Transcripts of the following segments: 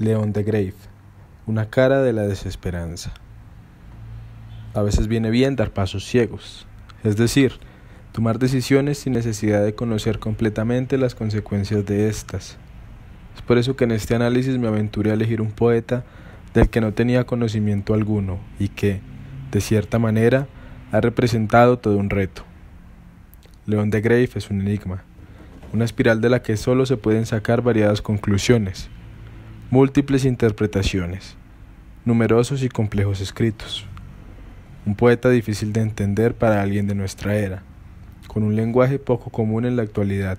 León de Grave, una cara de la desesperanza. A veces viene bien dar pasos ciegos, es decir, tomar decisiones sin necesidad de conocer completamente las consecuencias de estas. Es por eso que en este análisis me aventuré a elegir un poeta del que no tenía conocimiento alguno y que, de cierta manera, ha representado todo un reto. León de Grave es un enigma, una espiral de la que solo se pueden sacar variadas conclusiones múltiples interpretaciones, numerosos y complejos escritos. Un poeta difícil de entender para alguien de nuestra era, con un lenguaje poco común en la actualidad,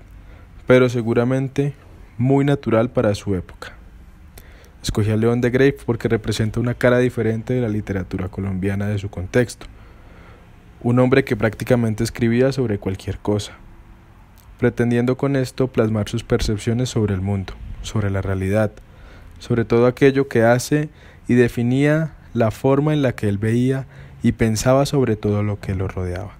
pero seguramente muy natural para su época. Escogí a León de Grave porque representa una cara diferente de la literatura colombiana de su contexto, un hombre que prácticamente escribía sobre cualquier cosa, pretendiendo con esto plasmar sus percepciones sobre el mundo, sobre la realidad, sobre todo aquello que hace y definía la forma en la que él veía y pensaba sobre todo lo que lo rodeaba.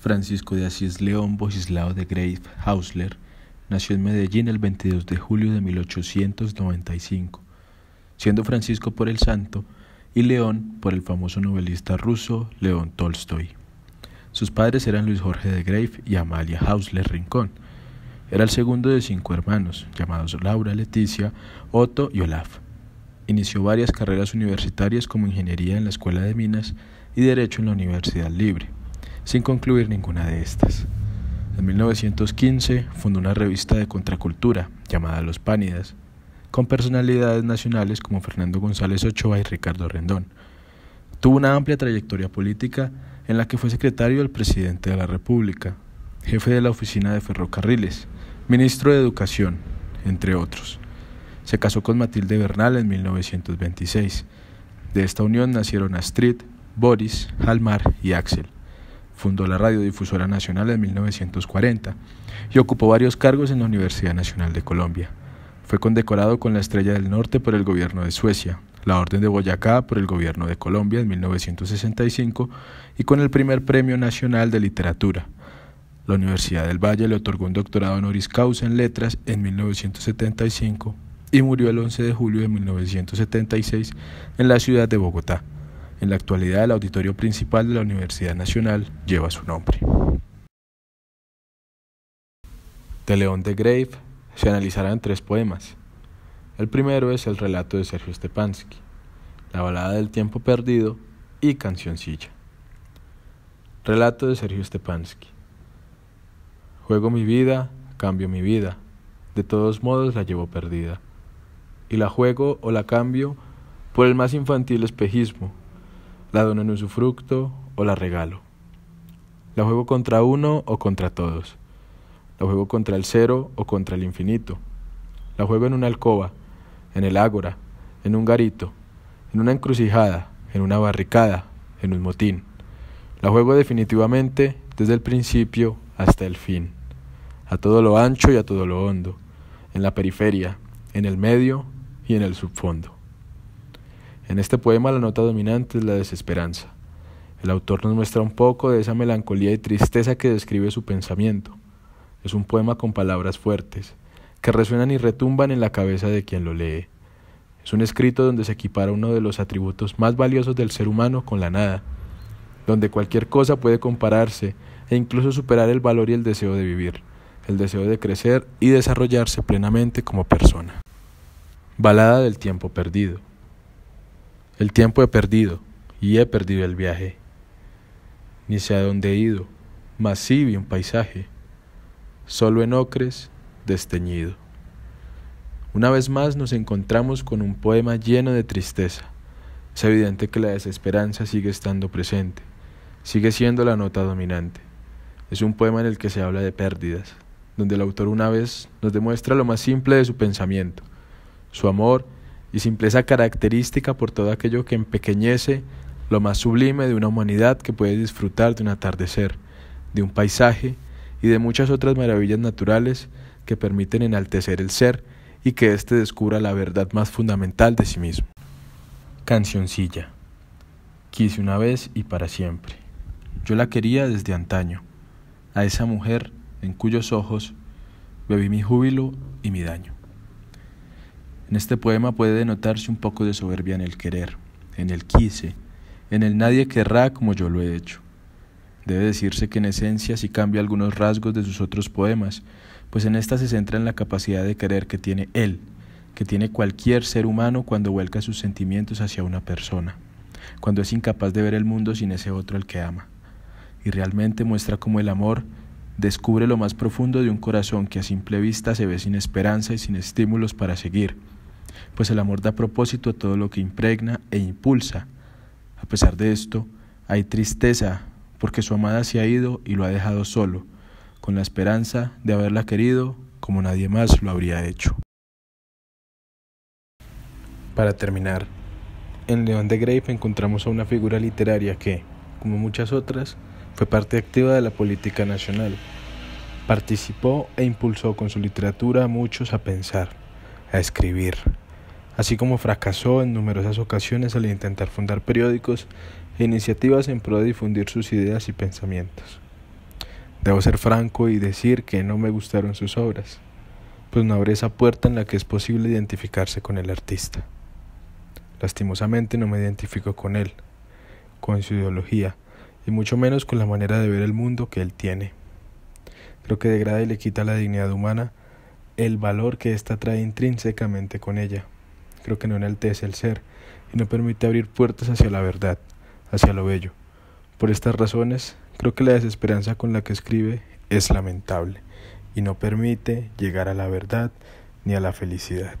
Francisco de Asís León Bosislao de Grave Hausler nació en Medellín el 22 de julio de 1895, siendo Francisco por el santo y León por el famoso novelista ruso León Tolstoy. Sus padres eran Luis Jorge de Grave y Amalia Hausler Rincón, era el segundo de cinco hermanos, llamados Laura, Leticia, Otto y Olaf. Inició varias carreras universitarias como ingeniería en la Escuela de Minas y Derecho en la Universidad Libre, sin concluir ninguna de estas. En 1915 fundó una revista de contracultura llamada Los Pánidas, con personalidades nacionales como Fernando González Ochoa y Ricardo Rendón. Tuvo una amplia trayectoria política en la que fue secretario del presidente de la República, jefe de la Oficina de Ferrocarriles, ministro de Educación, entre otros. Se casó con Matilde Bernal en 1926. De esta unión nacieron Astrid, Boris, Almar y Axel. Fundó la Radiodifusora Nacional en 1940 y ocupó varios cargos en la Universidad Nacional de Colombia. Fue condecorado con la Estrella del Norte por el gobierno de Suecia, la Orden de Boyacá por el gobierno de Colombia en 1965 y con el primer Premio Nacional de Literatura la Universidad del Valle le otorgó un doctorado honoris causa en letras en 1975 y murió el 11 de julio de 1976 en la ciudad de Bogotá. En la actualidad el auditorio principal de la Universidad Nacional lleva su nombre. De León de Grave se analizarán tres poemas. El primero es el relato de Sergio Stepansky, La balada del tiempo perdido y Cancioncilla. Relato de Sergio Stepansky. Juego mi vida, cambio mi vida. De todos modos la llevo perdida. Y la juego o la cambio por el más infantil espejismo. La dono en usufructo o la regalo. La juego contra uno o contra todos. La juego contra el cero o contra el infinito. La juego en una alcoba, en el ágora, en un garito, en una encrucijada, en una barricada, en un motín. La juego definitivamente desde el principio hasta el fin, a todo lo ancho y a todo lo hondo, en la periferia, en el medio y en el subfondo. En este poema la nota dominante es la desesperanza. El autor nos muestra un poco de esa melancolía y tristeza que describe su pensamiento. Es un poema con palabras fuertes, que resuenan y retumban en la cabeza de quien lo lee. Es un escrito donde se equipara uno de los atributos más valiosos del ser humano con la nada, donde cualquier cosa puede compararse e incluso superar el valor y el deseo de vivir, el deseo de crecer y desarrollarse plenamente como persona. Balada del tiempo perdido. El tiempo he perdido y he perdido el viaje. Ni sé a dónde he ido, mas sí vi un paisaje, solo en ocres, desteñido. Una vez más nos encontramos con un poema lleno de tristeza. Es evidente que la desesperanza sigue estando presente, sigue siendo la nota dominante. Es un poema en el que se habla de pérdidas, donde el autor una vez nos demuestra lo más simple de su pensamiento, su amor y simpleza característica por todo aquello que empequeñece lo más sublime de una humanidad que puede disfrutar de un atardecer, de un paisaje y de muchas otras maravillas naturales que permiten enaltecer el ser y que éste descubra la verdad más fundamental de sí mismo. Cancioncilla. Quise una vez y para siempre. Yo la quería desde antaño a esa mujer en cuyos ojos bebí mi júbilo y mi daño. En este poema puede denotarse un poco de soberbia en el querer, en el quise, en el nadie querrá como yo lo he hecho. Debe decirse que en esencia sí cambia algunos rasgos de sus otros poemas, pues en esta se centra en la capacidad de querer que tiene él, que tiene cualquier ser humano cuando vuelca sus sentimientos hacia una persona, cuando es incapaz de ver el mundo sin ese otro al que ama y realmente muestra cómo el amor descubre lo más profundo de un corazón que a simple vista se ve sin esperanza y sin estímulos para seguir, pues el amor da propósito a todo lo que impregna e impulsa. A pesar de esto, hay tristeza porque su amada se ha ido y lo ha dejado solo, con la esperanza de haberla querido como nadie más lo habría hecho. Para terminar, en León de Grape encontramos a una figura literaria que, como muchas otras, fue parte activa de la política nacional. Participó e impulsó con su literatura a muchos a pensar, a escribir, así como fracasó en numerosas ocasiones al intentar fundar periódicos e iniciativas en pro de difundir sus ideas y pensamientos. Debo ser franco y decir que no me gustaron sus obras, pues no abre esa puerta en la que es posible identificarse con el artista. Lastimosamente no me identifico con él, con su ideología, y mucho menos con la manera de ver el mundo que él tiene. Creo que degrada y le quita la dignidad humana el valor que ésta trae intrínsecamente con ella. Creo que no enaltece el ser y no permite abrir puertas hacia la verdad, hacia lo bello. Por estas razones, creo que la desesperanza con la que escribe es lamentable y no permite llegar a la verdad ni a la felicidad.